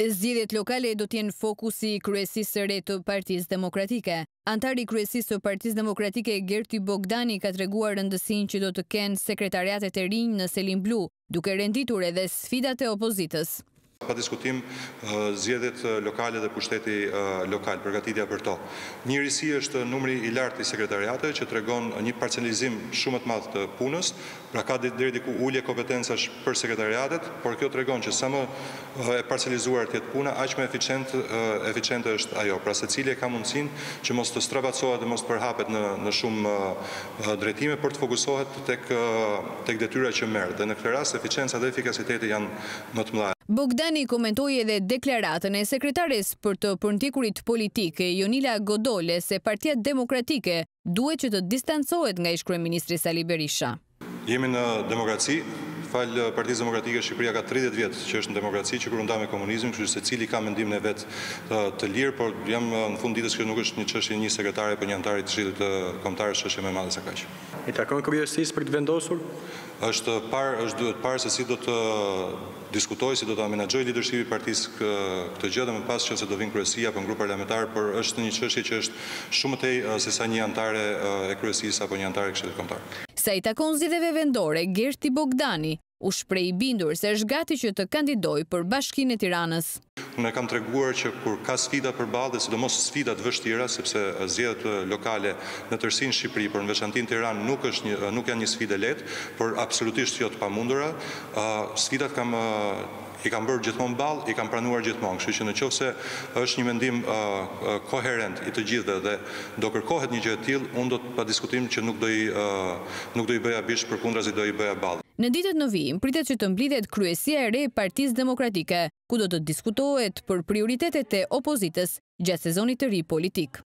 Zgjedhjet lokale do të jenë fokusi i kryesisë së re të Partisë Demokratike. Antari i kryesisë së Partisë Demokratike Gerti Bogdani ka treguar rëndësinë që do të kenë sekretariatet e rinj në Selim Blu, duke renditur edhe sfidat e opozitës ka diskutim zjedit lokale dhe pushteti lokal, përgatitja për to. Njërisi është numri i lartë i sekretariate që të regon një parcializim shumët madhë të punës, pra ka dhere diku ullje kompetensash për sekretariatet, por kjo të regon që sa më e parcializuar tjetë puna, aq më eficient është ajo, pra se cilje ka mundësin që mos të strabacohet dhe mos të përhapet në shumë dretime, por të fokusohet tek detyra që merë, dhe në këtë ras eficienca dhe efikasiteti janë më të mlaj. Bogdani komentoj edhe deklaratën e sekretaris për të përndikurit politike, Jonila Godole, se partia demokratike duhet që të distancohet nga ishkre Ministri Sali Berisha. Jemi në demokraci, falë Partisë Demokratike Shqipëria ka 30 vjetë që është në demokraci që kërë me komunizmin, që se cili ka mendim në vetë të lirë, por jam në fund ditës kërë nuk është një qështë një sekretare për një antarit të shqilë të komtarës që është me madhe sa kaqë. E të akonë kërbjërësis për të vendosur? është parë se si do të diskutoj, si do të amenagjoj lidershipi partisë këtë gjë dhe më pas që se do vinë kërësia për në grupë parlamentarë, për është një qështë që është shumë të ej se sa një antare e kërësis apo një antare kështë të komtarë. Sa i takon zideve vendore, Gerti Bogdani u shprej i bindur se është gati që të kandidoj për bashkinë e tiranës. Unë e kam të reguar që kur ka sfida për balë, dhe si do mos sfida të vështira, sepse zjedhët lokale në tërsin Shqipëri, për në veçantin Tiran nuk, është një, nuk janë një sfide let, për absolutisht jo të pamundura, sfidat kam i kam bërë gjithmonë balë, i kam pranuar gjithmonë, kështu që në qoftë se është një mendim koherent i të gjithëve dhe do kërkohet një gjë e tillë, unë do të diskutim që nuk do i bëja nuk do i bëja bish do i bëja balë. Në ditët në vijim, pritet që të mblidhet kryesia e re partiz demokratike, ku do të diskutohet për prioritetet e opozitës gjatë sezonit të ri politikë.